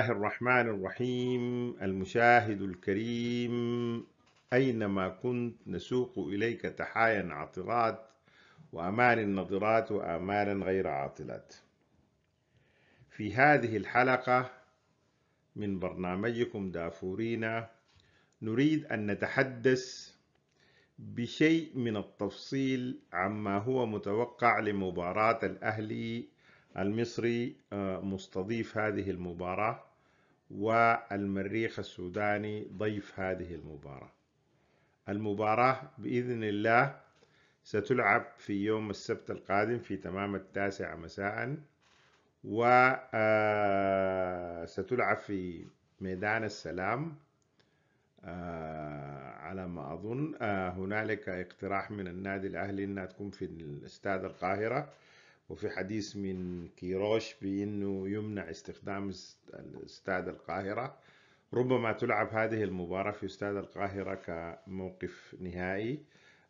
الله الرحمن الرحيم المشاهد الكريم أينما كنت نسوق إليك تحايا عطرات وأمان نضرات وآمالا غير عاطلات في هذه الحلقة من برنامجكم دافورينا نريد أن نتحدث بشيء من التفصيل عما هو متوقع لمباراة الأهلي المصري آه، مستضيف هذه المباراة والمريخ السوداني ضيف هذه المباراة المباراة بإذن الله ستلعب في يوم السبت القادم في تمام التاسعة مساء وستلعب آه، في ميدان السلام آه، على ما أظن آه، هنالك اقتراح من النادي الأهلي أنها تكون في استاد القاهرة وفي حديث من كيروش بأنه يمنع استخدام استاد القاهرة ربما تلعب هذه المباراة في استاد القاهرة كموقف نهائي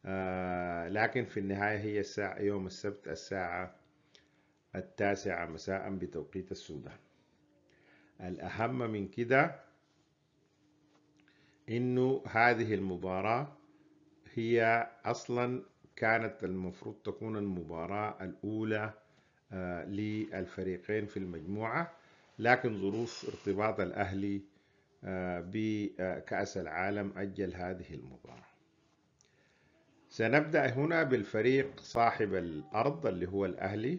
آه، لكن في النهاية هي الساعة يوم السبت الساعة التاسعة مساء بتوقيت السودان الأهم من كده إنه هذه المباراة هي أصلا كانت المفروض تكون المباراة الأولى آه، للفريقين في المجموعة لكن ظروف ارتباط الأهلي آه، بكأس العالم أجل هذه المباراة سنبدأ هنا بالفريق صاحب الأرض اللي هو الأهلي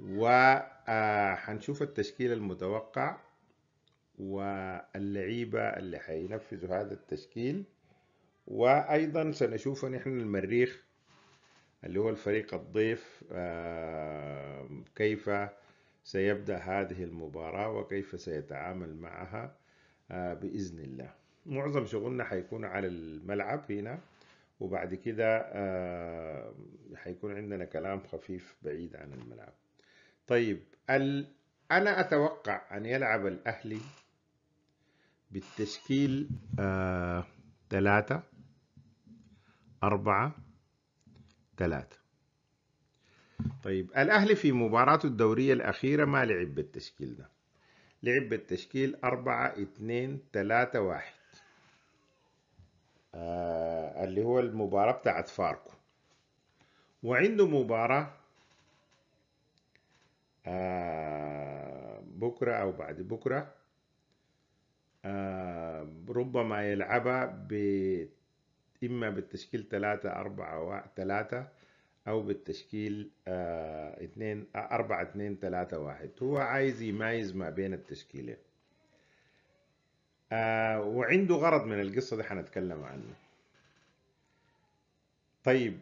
وحنشوف آه، التشكيل المتوقع واللعيبة اللي حينفذوا هذا التشكيل وايضا سنشوف نحن المريخ اللي هو الفريق الضيف آه، كيف سيبدأ هذه المباراة وكيف سيتعامل معها آه، بإذن الله معظم شغلنا حيكون على الملعب هنا وبعد كده آه، حيكون عندنا كلام خفيف بعيد عن الملعب طيب أنا أتوقع أن يلعب الأهلي بالتشكيل ثلاثة أربعة ثلاثة طيب الأهلي في مباراته الدورية الأخيرة ما لعب بالتشكيل ده لعب بالتشكيل أربعة اتنين تلاتة واحد آه اللي هو المباراة بتاعت فاركو وعنده مباراة آه بكرة أو بعد بكرة آه ربما يلعبها ب إما بالتشكيل ثلاثة أربعة ثلاثة أو بالتشكيل آه، اثنين أربعة اثنين ثلاثة واحد هو عايز يمايز ما بين التشكيلين آه، وعنده غرض من القصة دي حنتكلم عنه طيب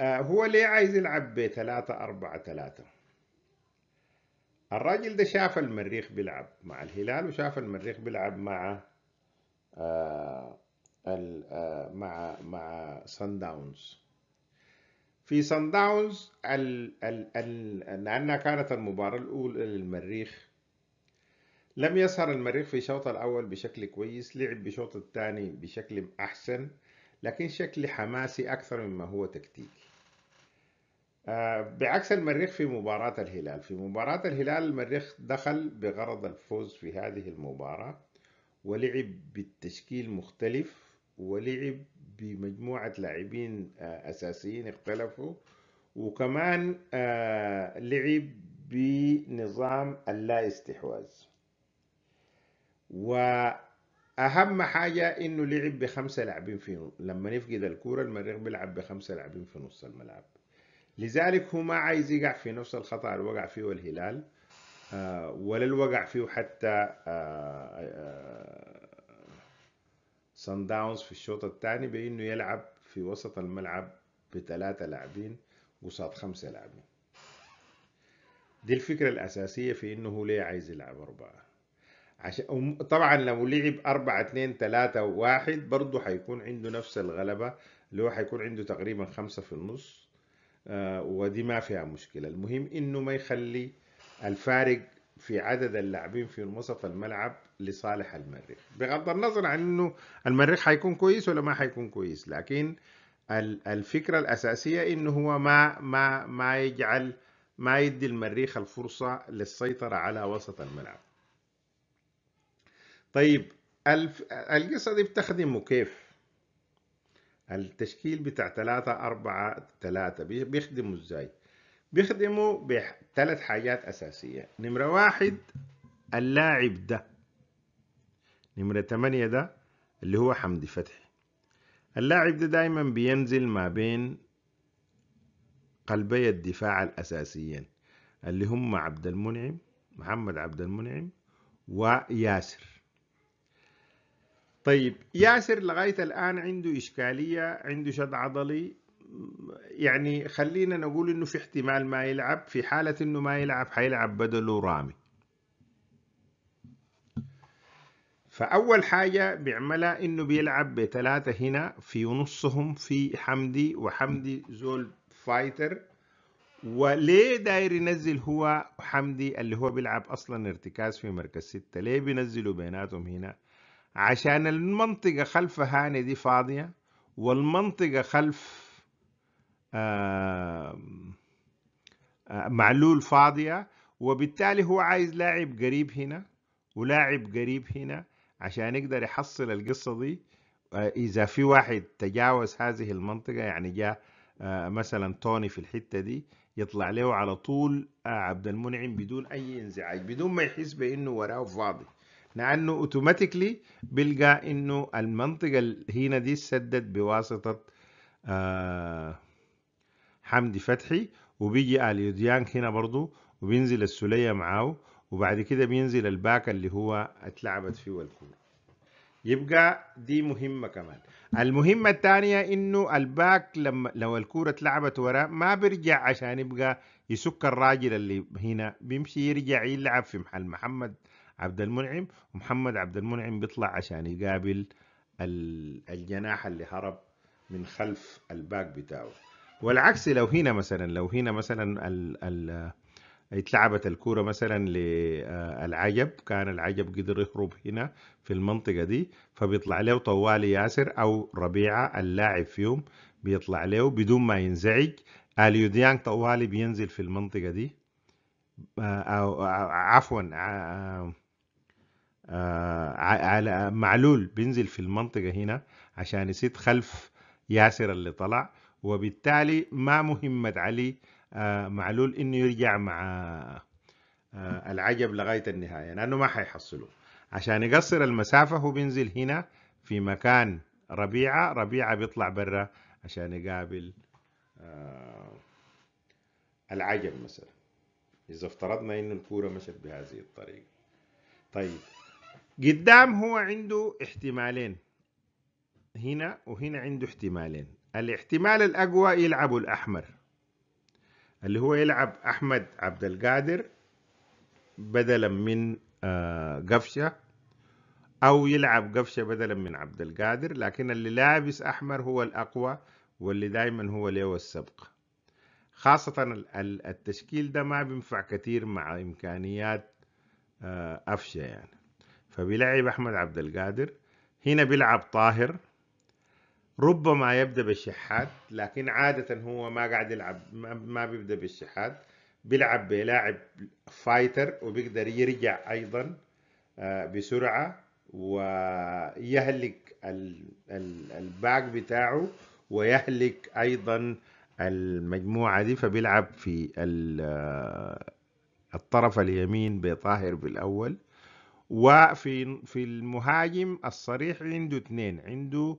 آه، هو ليه عايز يلعب بثلاثة أربعة ثلاثة الراجل ده شاف المريخ بيلعب مع الهلال وشاف المريخ بيلعب مع آه، مع مع سان داونز في سان داونز لأنها كانت المباراة الأولى للمريخ لم يسهر المريخ في الشوط الأول بشكل كويس لعب بالشوط الثاني بشكل أحسن لكن شكل حماسي أكثر مما هو تكتيكي آه، بعكس المريخ في مباراة الهلال في مباراة الهلال المريخ دخل بغرض الفوز في هذه المباراة ولعب بالتشكيل مختلف ولعب بمجموعة لاعبين آه، أساسيين اختلفوا وكمان آه، لعب بنظام اللا استحواذ وأهم حاجة إنه لعب بخمسة لاعبين في لما نفقد الكورة المريخ بيلعب بخمسة لاعبين في نص الملعب لذلك هو ما عايز يقع في نفس الخطأ اللي وقع فيه الهلال آه، ولا الوقع فيه حتى سان داونز في الشوط الثاني بانه يلعب في وسط الملعب بثلاثه لاعبين قصاد خمسه لاعبين دي الفكرة الأساسية في إنه هو ليه عايز يلعب أربعة عشان طبعا لو لعب أربعة اثنين ثلاثة واحد برضه حيكون عنده نفس الغلبة اللي هو حيكون عنده تقريبا خمسة في النص آه ودي ما فيها مشكلة المهم إنه ما يخلي الفارق في عدد اللاعبين في وسط الملعب لصالح المريخ بغض النظر عن انه المريخ حيكون كويس ولا ما حيكون كويس لكن الفكره الاساسيه انه هو ما ما ما يجعل ما يدي المريخ الفرصه للسيطره على وسط الملعب طيب القصه دي بتخدمه كيف التشكيل بتاع 3 4 3 بيخدمه ازاي بيخدمه بثلاث حاجات اساسيه نمره واحد اللاعب ده نمرة 8 ده اللي هو حمدي فتحي اللاعب ده دايما بينزل ما بين قلبي الدفاع الأساسيين اللي هم عبد المنعم محمد عبد المنعم وياسر طيب ياسر لغاية الآن عنده إشكالية عنده شد عضلي يعني خلينا نقول إنه في احتمال ما يلعب في حالة إنه ما يلعب حيلعب بدله رامي فأول حاجة بيعملها إنه بيلعب بثلاثة هنا في نصهم في حمدي وحمدي زول فايتر وليه داير ينزل هو حمدي اللي هو بيلعب أصلا ارتكاز في مركز ستة ليه بينزلوا بيناتهم هنا عشان المنطقة خلف هاني دي فاضية والمنطقة خلف آه آه معلول فاضية وبالتالي هو عايز لاعب قريب هنا ولاعب قريب هنا عشان يقدر يحصل القصة دي آه، إذا في واحد تجاوز هذه المنطقة يعني جاء آه، مثلا توني في الحتة دي يطلع له على طول آه، عبد المنعم بدون أي انزعاج بدون ما يحس بأنه وراه فاضي لأنه أوتوماتيكلي بيلقى أنه المنطقة هنا دي سدت بواسطة حمدي فتحي وبيجي آل هنا برضو وبينزل السلية معاه وبعد كده بينزل الباك اللي هو اتلعبت فيه الكورة يبقى دي مهمة كمان المهمة الثانية انه الباك لما لو الكورة اتلعبت وراه ما بيرجع عشان يبقى يسك الراجل اللي هنا بيمشي يرجع يلعب في محل محمد عبد المنعم ومحمد عبد المنعم بيطلع عشان يقابل الجناح اللي هرب من خلف الباك بتاعه والعكس لو هنا مثلا لو هنا مثلا ال ال اتلعبت الكورة مثلا للعجب آه، كان العجب قدر يهرب هنا في المنطقة دي فبيطلع له طوالي ياسر أو ربيعة اللاعب فيهم بيطلع له بدون ما ينزعج اليو ديانج طوالي بينزل في المنطقة دي آه، أو آه، عفوا على معلول بينزل في المنطقة هنا عشان يسيد خلف ياسر اللي طلع وبالتالي ما مهمة علي آه، معلول انه يرجع مع آه، العجب لغايه النهايه لانه ما حيحصله عشان يقصر المسافه هو بينزل هنا في مكان ربيعه ربيعه بيطلع برا عشان يقابل آه، العجب مثلا اذا افترضنا ان الكوره مشت بهذه الطريقه طيب قدام هو عنده احتمالين هنا وهنا عنده احتمالين الاحتمال الاقوى يلعبوا الاحمر اللي هو يلعب احمد عبد القادر بدلا من آه، قفشه او يلعب قفشه بدلا من عبد القادر لكن اللي لابس احمر هو الاقوى واللي دائما هو له السبق خاصة التشكيل ده ما بينفع كتير مع إمكانيات أفشة آه، يعني فبيلعب أحمد عبد القادر هنا بيلعب طاهر ربما يبدأ بالشحات لكن عادة هو ما قاعد يلعب ما بيبدأ بالشحات بيلعب بلاعب فايتر وبيقدر يرجع أيضا آه، بسرعة ويهلك الباك بتاعه ويهلك أيضا المجموعة دي فبيلعب في آه، الطرف اليمين بطاهر بالأول وفي في المهاجم الصريح عنده اثنين عنده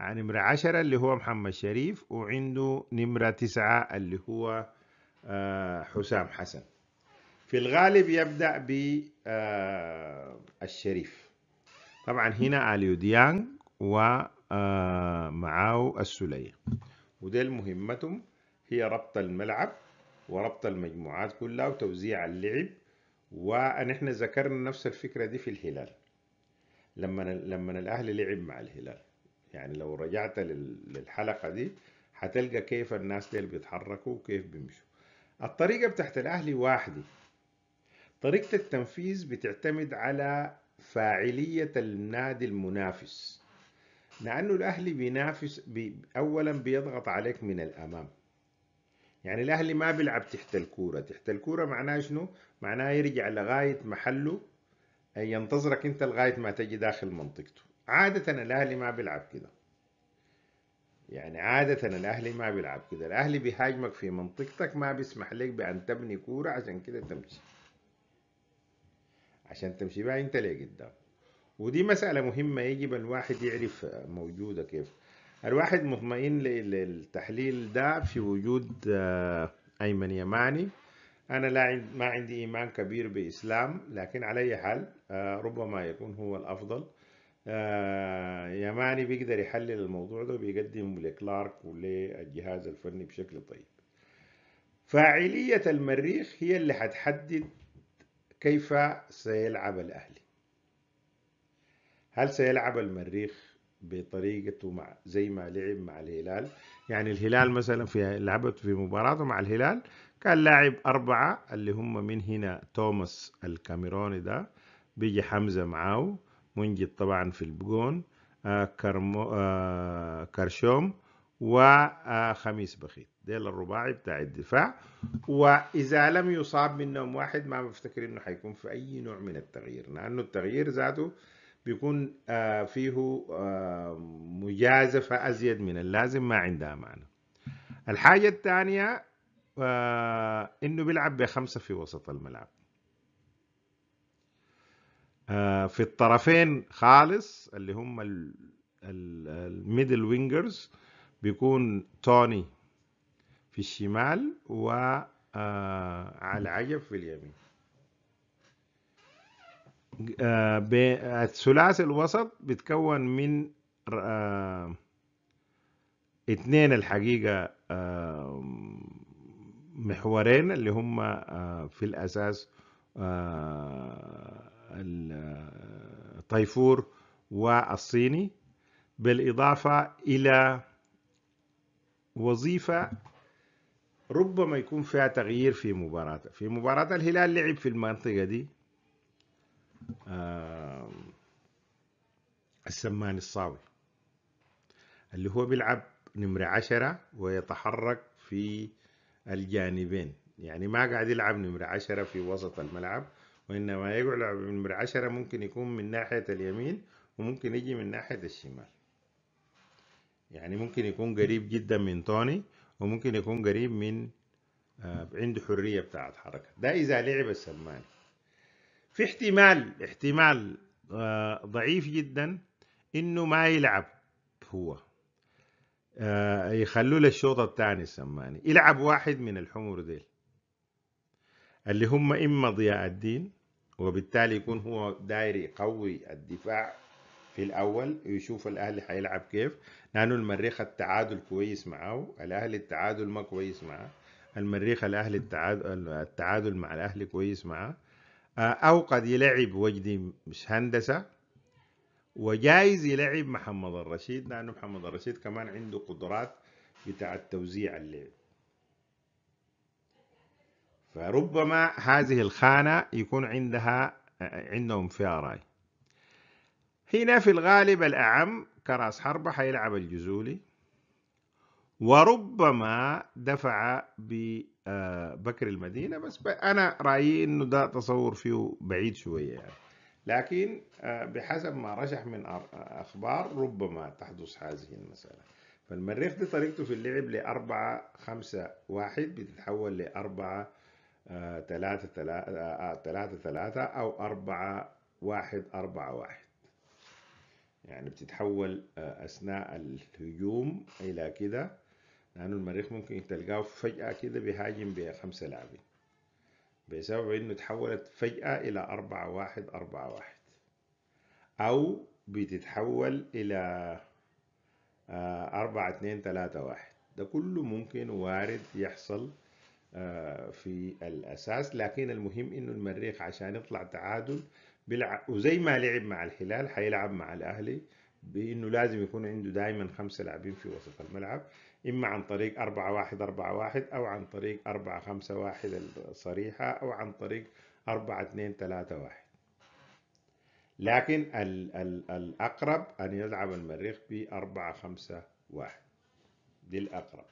نمرة عشرة اللي هو محمد شريف وعنده نمرة تسعة اللي هو آه، حسام حسن في الغالب يبدأ بالشريف آه، طبعا هنا اليو ديانغ ومعاو آه، السلية وديل مهمتهم هي ربط الملعب وربط المجموعات كلها وتوزيع اللعب ونحن ذكرنا نفس الفكرة دي في الهلال لما لما الأهلي لعب مع الهلال يعني لو رجعت للحلقة دي هتلقى كيف الناس ديل بيتحركوا وكيف بيمشوا الطريقة بتاعت الأهلي واحدة طريقة التنفيذ بتعتمد على فاعلية النادي المنافس لأنه الأهلي بينافس بي أولا بيضغط عليك من الأمام يعني الأهلي ما بيلعب تحت الكورة تحت الكورة معناه شنو؟ معناه يرجع لغاية محله ينتظرك أنت لغاية ما تجي داخل منطقته عادة الأهلي ما بيلعب كده يعني عادة الأهلي ما بيلعب كده الأهلي بيهاجمك في منطقتك ما بيسمح لك بأن تبني كورة عشان كده تمشي عشان تمشي بقى أنت ليه قدام ودي مسألة مهمة يجب الواحد يعرف موجودة كيف الواحد مطمئن للتحليل ده في وجود آه، أيمن يماني أنا لا ما عندي إيمان كبير بإسلام لكن على أي حال آه، ربما يكون هو الأفضل آه يماني بيقدر يحلل الموضوع ده وبيقدمه لكلارك وللجهاز الفني بشكل طيب فاعلية المريخ هي اللي هتحدد كيف سيلعب الأهلي هل سيلعب المريخ بطريقته مع زي ما لعب مع الهلال يعني الهلال مثلا في لعبت في مباراته مع الهلال كان لاعب أربعة اللي هم من هنا توماس الكاميروني ده بيجي حمزة معاه منجد طبعا في البجون آه، كرمو آه، كرشوم وخميس آه، بخيت ديل الرباعي بتاع الدفاع واذا لم يصاب منهم واحد ما بفتكر انه حيكون في اي نوع من التغيير لانه التغيير ذاته بيكون فيه مجازفه ازيد من اللازم ما عندها معنى الحاجه الثانيه انه بيلعب بخمسه في وسط الملعب آه، في الطرفين خالص اللي هم الميدل وينجرز بيكون توني في الشمال آه، على العجب في اليمين آه، الثلاثي الوسط بيتكون من اثنين الحقيقة محورين اللي هم في الأساس الطيفور والصيني بالإضافة إلى وظيفة ربما يكون فيها تغيير في مباراة في مباراة الهلال لعب في المنطقة دي آه، السمان الصاوي اللي هو بيلعب نمرة عشرة ويتحرك في الجانبين يعني ما قاعد يلعب نمرة عشرة في وسط الملعب وإنما ما من عشرة ممكن يكون من ناحية اليمين وممكن يجي من ناحية الشمال يعني ممكن يكون قريب جدا من طوني وممكن يكون قريب من آه، عنده حرية بتاعت حركة ده إذا لعب السماني في احتمال احتمال آه، ضعيف جدا إنه ما يلعب هو آه، يخلوا للشوط الثاني السماني يلعب واحد من الحمر ديل اللي هم إما ضياء الدين وبالتالي يكون هو داير يقوي الدفاع في الأول ويشوف الأهلي حيلعب كيف لأنه المريخ التعادل كويس معاه الأهلي التعادل ما كويس معاه المريخ الأهلي التعادل, التعادل مع الأهلي كويس معاه أو قد يلعب وجدي مش هندسة وجايز يلعب محمد الرشيد لأنه محمد الرشيد كمان عنده قدرات بتاع توزيع اللعب فربما هذه الخانة يكون عندها عندهم فيها رأي هنا في الغالب الأعم كراس حربة حيلعب الجزولي وربما دفع ببكر آه، المدينة بس أنا رأيي إنه ده تصور فيه بعيد شوية يعني لكن آه، بحسب ما رشح من أخبار ربما تحدث هذه المسألة فالمريخ دي طريقته في اللعب لأربعة خمسة واحد بتتحول لأربعة ثلاثة ثلاثة ثلاثة أو أربعة واحد أربعة واحد يعني بتتحول آه، أثناء الهجوم إلى كده لأنه المريخ ممكن تلقاه فجأة كده بيهاجم بخمسة لاعبين بسبب إنه تحولت فجأة إلى أربعة واحد أربعة واحد أو بتتحول إلى آه، أربعة اتنين تلاتة واحد ده كله ممكن وارد يحصل آه، في الاساس لكن المهم انه المريخ عشان يطلع تعادل بيلعب وزي ما لعب مع الهلال حيلعب مع الاهلي بانه لازم يكون عنده دائما خمسه لاعبين في وسط الملعب اما عن طريق 4 1 4 1 او عن طريق 4 5 1 الصريحه او عن طريق 4 2 3 1 لكن الـ الـ الاقرب ان يلعب المريخ ب 4 5 1 دي الاقرب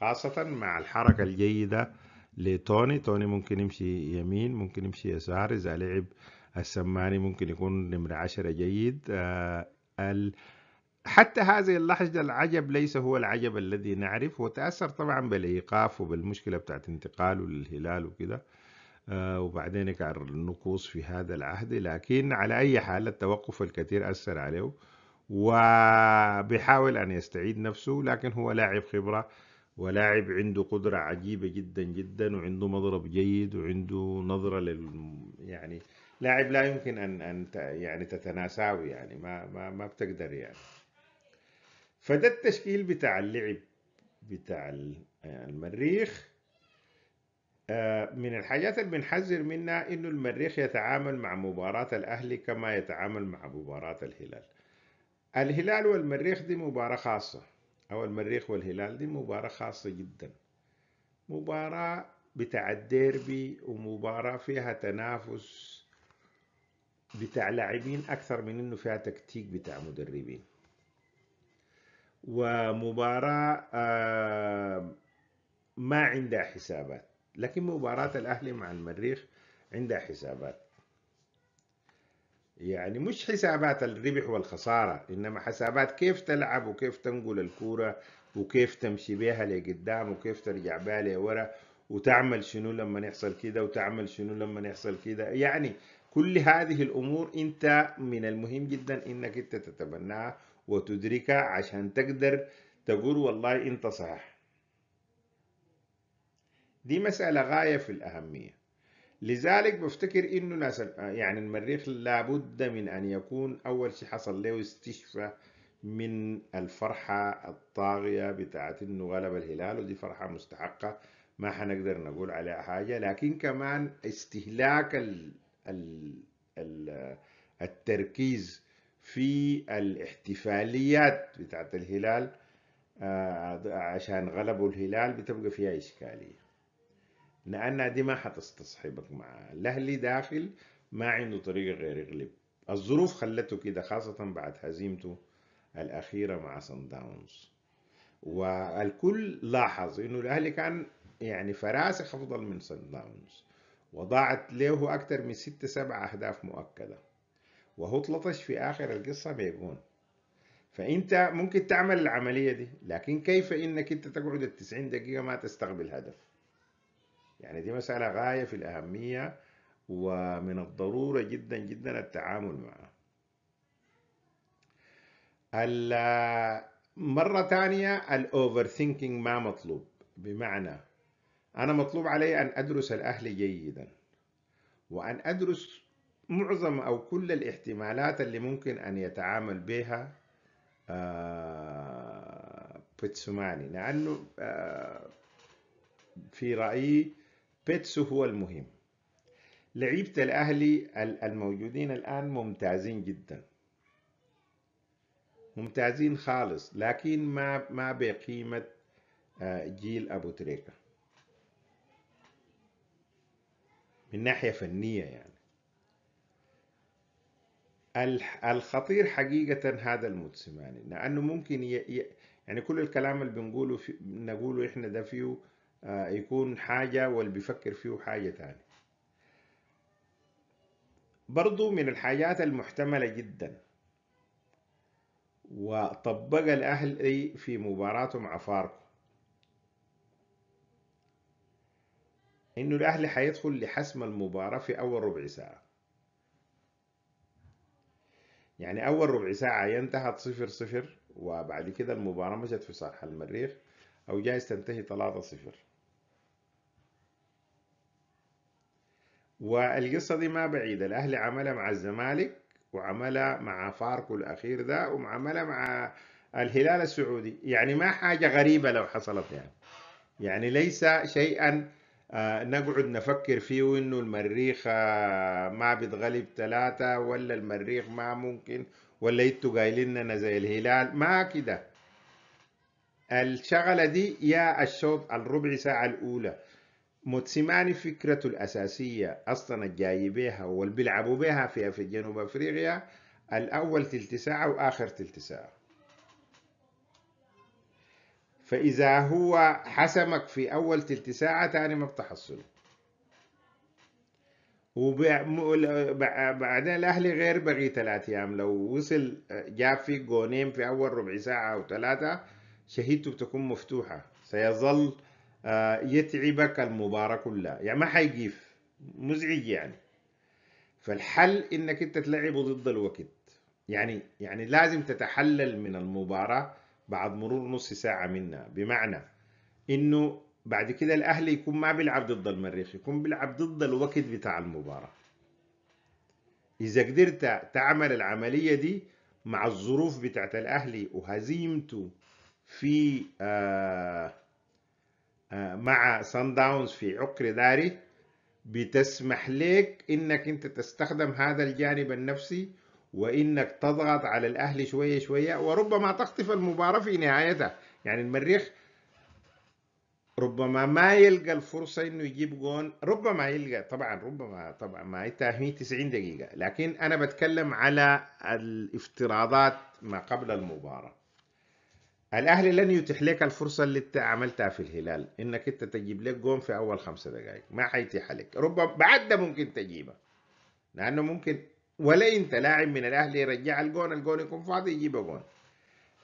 خاصة مع الحركة الجيدة لتوني توني ممكن يمشي يمين ممكن يمشي يسار إذا لعب السماني ممكن يكون نمرة عشرة جيد آه ال... حتى هذه اللحظة العجب ليس هو العجب الذي نعرف وتأثر طبعا بالإيقاف وبالمشكلة بتاعت انتقاله للهلال وكده آه وبعدين كان النقوص في هذا العهد لكن على أي حال التوقف الكثير أثر عليه وبيحاول أن يستعيد نفسه لكن هو لاعب خبرة ولاعب عنده قدرة عجيبة جدا جدا وعنده مضرب جيد وعنده نظرة لل يعني لاعب لا يمكن ان ان يعني تتناساه يعني ما ما ما بتقدر يعني فده التشكيل بتاع اللعب بتاع المريخ آه، من الحاجات اللي بنحذر منها انه المريخ يتعامل مع مباراة الاهلي كما يتعامل مع مباراة الهلال الهلال والمريخ دي مباراة خاصة أو المريخ والهلال دي مباراة خاصة جدا مباراة بتاع الديربي ومباراة فيها تنافس بتاع لاعبين أكثر من إنه فيها تكتيك بتاع مدربين ومباراة آه، ما عندها حسابات لكن مباراة الأهلي مع المريخ عندها حسابات يعني مش حسابات الربح والخسارة إنما حسابات كيف تلعب وكيف تنقل الكورة وكيف تمشي بيها لقدام وكيف ترجع بيها لورا وتعمل شنو لما يحصل كده وتعمل شنو لما يحصل كده يعني كل هذه الأمور أنت من المهم جدا إنك أنت تتبناها وتدركها عشان تقدر تقول والله أنت صح دي مسألة غاية في الأهمية لذلك بفتكر انه ناس آه، يعني المريخ لابد من ان يكون اول شيء حصل له استشفى من الفرحة الطاغية بتاعت انه غلب الهلال ودي فرحة مستحقة ما حنقدر نقول عليها حاجة لكن كمان استهلاك ال ال ال التركيز في الاحتفاليات بتاعت الهلال آه، عشان غلبوا الهلال بتبقى فيها إشكالية لان دي ما حتستصحبك مع الأهلي داخل ما عنده طريقة غير يغلب الظروف خلته كده خاصة بعد هزيمته الأخيرة مع سان داونز والكل لاحظ إنه الأهلي كان يعني فراسخ أفضل من سان داونز وضاعت له أكثر من ستة سبع أهداف مؤكدة وهو طلطش في آخر القصة بيجون فأنت ممكن تعمل العملية دي لكن كيف إنك أنت تقعد التسعين دقيقة ما تستقبل هدف يعني دي مسألة غاية في الأهمية ومن الضرورة جدا جدا التعامل معها مرة تانية الأوفر ثينكينج ما مطلوب بمعنى أنا مطلوب علي أن أدرس الأهل جيدا وأن أدرس معظم أو كل الاحتمالات اللي ممكن أن يتعامل بها آه بيتسوماني لأنه آه في رأيي بيتسو هو المهم لعيبة الأهلي الموجودين الآن ممتازين جدا ممتازين خالص لكن ما ما بقيمة آه، جيل أبو تريكة من ناحية فنية يعني الخطير حقيقة هذا المتسماني يعني، لأنه ممكن ي... يعني كل الكلام اللي بنقوله في... نقوله إحنا ده فيه آه، يكون حاجة واللي بيفكر فيه حاجة تانية برضو من الحاجات المحتملة جدا وطبق الأهلي في مباراته مع فاركو إنه الأهلي حيدخل لحسم المباراة في أول ربع ساعة يعني أول ربع ساعة انتهت صفر صفر وبعد كده المباراة مشت في صالح المريخ أو جايز تنتهي 3 صفر والقصة دي ما بعيدة الأهلي عملها مع الزمالك وعملها مع فاركو الأخير ده وعملها مع الهلال السعودي يعني ما حاجة غريبة لو حصلت يعني يعني ليس شيئا آه، نقعد نفكر فيه انه المريخ آه، ما بيتغلب ثلاثة ولا المريخ ما ممكن ولا انتوا قايلين لنا زي الهلال ما كده الشغلة دي يا الشوط الربع ساعة الأولى موتسيماني فكرته الأساسية أصلا الجاي بيها والبلعبوا بها بيها فيها في جنوب أفريقيا الأول تلت ساعة وآخر تلت ساعة فإذا هو حسمك في أول تلت ساعة تاني ما بتحصله وبعدين الأهلي غير بقي ثلاث أيام لو وصل جاب في جونين في أول ربع ساعة أو ثلاثة شهيدته بتكون مفتوحة سيظل آه، يتعبك المباراة كلها يعني ما حيجيف مزعج يعني فالحل انك انت تلعبه ضد الوقت يعني يعني لازم تتحلل من المباراة بعد مرور نص ساعة منها بمعنى انه بعد كده الاهلي يكون ما بيلعب ضد المريخ يكون بيلعب ضد الوقت بتاع المباراة اذا قدرت تعمل العملية دي مع الظروف بتاعت الاهلي وهزيمته في آه مع سان داونز في عقر داري بتسمح لك انك انت تستخدم هذا الجانب النفسي وانك تضغط على الاهلي شويه شويه وربما تخطف المباراه في نهايتها يعني المريخ ربما ما يلقى الفرصه انه يجيب جون ربما يلقى طبعا ربما طبعا ما يتاهمي 90 دقيقه لكن انا بتكلم على الافتراضات ما قبل المباراه الاهلي لن يتيح لك الفرصه اللي انت عملتها في الهلال انك انت تجيب لك جون في اول خمسة دقائق ما حيتيح لك ربما بعد ده ممكن تجيبه لانه ممكن ولا انت لاعب من الاهلي يرجع الجون الجون يكون فاضي يجيب جون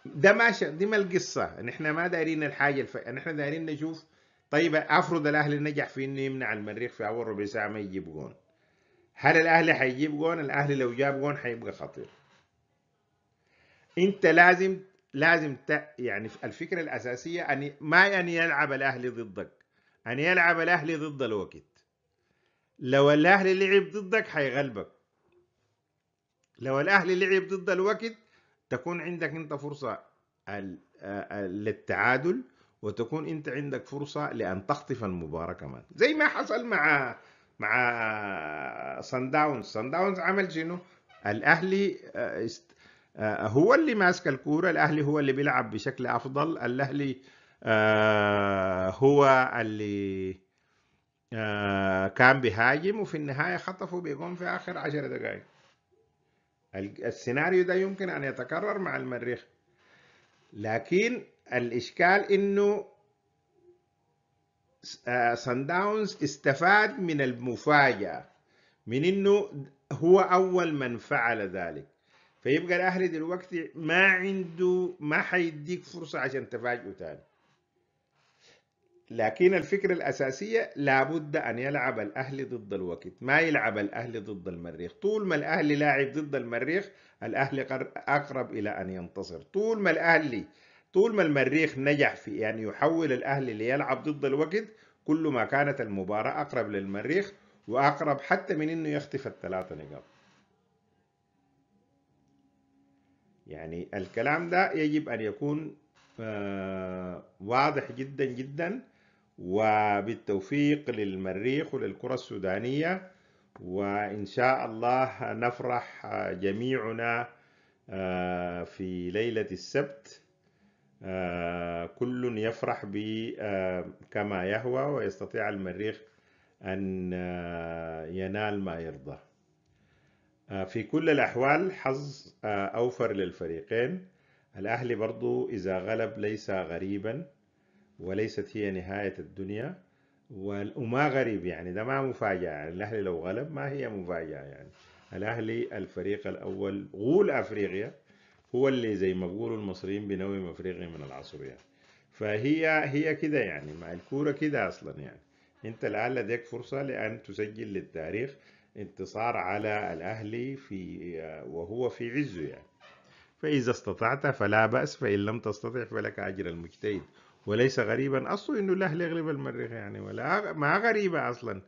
ده ماشي دي ما القصه نحن ما دايرين الحاجه الف... نحن دايرين نشوف طيب افرض الاهلي نجح في انه يمنع المريخ في اول ربع ساعه ما يجيب جون هل الاهلي حيجيب جون الاهلي لو جاب جون حيبقى خطير انت لازم لازم ت... يعني الفكره الاساسيه ان ما ان يلعب الاهلي ضدك ان يلعب الاهلي ضد الوقت لو الاهلي لعب ضدك حيغلبك لو الاهلي لعب ضد الوقت تكون عندك انت فرصه آه، للتعادل وتكون انت عندك فرصه لان تخطف المباراه كمان زي ما حصل مع مع سان داونز سان داونز عمل شنو الاهلي آه، است... آه، هو اللي ماسك الكوره الاهلي هو اللي بيلعب بشكل افضل الاهلي آه، هو اللي آه، كان بيهاجم وفي النهايه خطفوا بيقوم في اخر عشر دقائق السيناريو ده يمكن ان يتكرر مع المريخ لكن الاشكال انه سان داونز استفاد من المفاجاه من انه هو اول من فعل ذلك فيبقى الاهلي دلوقتي ما عنده ما حيديك فرصه عشان تفاجئه تاني لكن الفكره الاساسيه لابد ان يلعب الاهلي ضد الوقت ما يلعب الاهلي ضد المريخ طول ما الاهلي لاعب ضد المريخ الاهلي اقرب الى ان ينتصر طول ما الاهلي طول ما المريخ نجح في ان يعني يحول الاهلي ليلعب ضد الوقت كل ما كانت المباراه اقرب للمريخ واقرب حتى من انه يخطف الثلاثه نقاط يعني الكلام ده يجب أن يكون آه، واضح جدا جدا وبالتوفيق للمريخ وللكرة السودانية وإن شاء الله نفرح جميعنا آه، في ليلة السبت آه، كل يفرح كما يهوى ويستطيع المريخ أن ينال ما يرضى آه، في كل الأحوال حظ آه، أوفر للفريقين الأهلي برضو إذا غلب ليس غريبا وليست هي نهاية الدنيا وما غريب يعني ده ما مفاجأة يعني الأهلي لو غلب ما هي مفاجأة يعني الأهلي الفريق الأول غول أفريقيا هو اللي زي ما بيقولوا المصريين بنوم أفريقيا من العصر يعني فهي هي كده يعني مع الكورة كده أصلا يعني أنت الآن لديك فرصة لأن تسجل للتاريخ انتصار على الأهلي في وهو في عزه يعني فإذا استطعت فلا بأس فإن لم تستطع فلك أجر المجتهد وليس غريبا أصله إنه الأهلي يغلب المريخ يعني ولا ما غريبة أصلا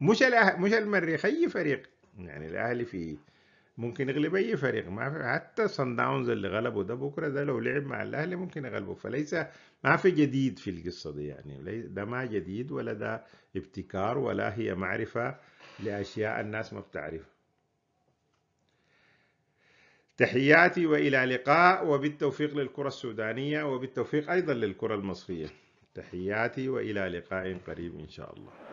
مش الأهل مش المريخ أي فريق يعني الأهلي في ممكن يغلب أي فريق ما في حتى صن داونز اللي غلبه ده بكرة ده لو لعب مع الأهلي ممكن يغلبه فليس ما في جديد في القصة دي يعني ده ما جديد ولا ده ابتكار ولا هي معرفة لأشياء الناس ما بتعرفها تحياتي وإلى لقاء وبالتوفيق للكرة السودانية وبالتوفيق أيضا للكرة المصرية تحياتي وإلى لقاء قريب إن شاء الله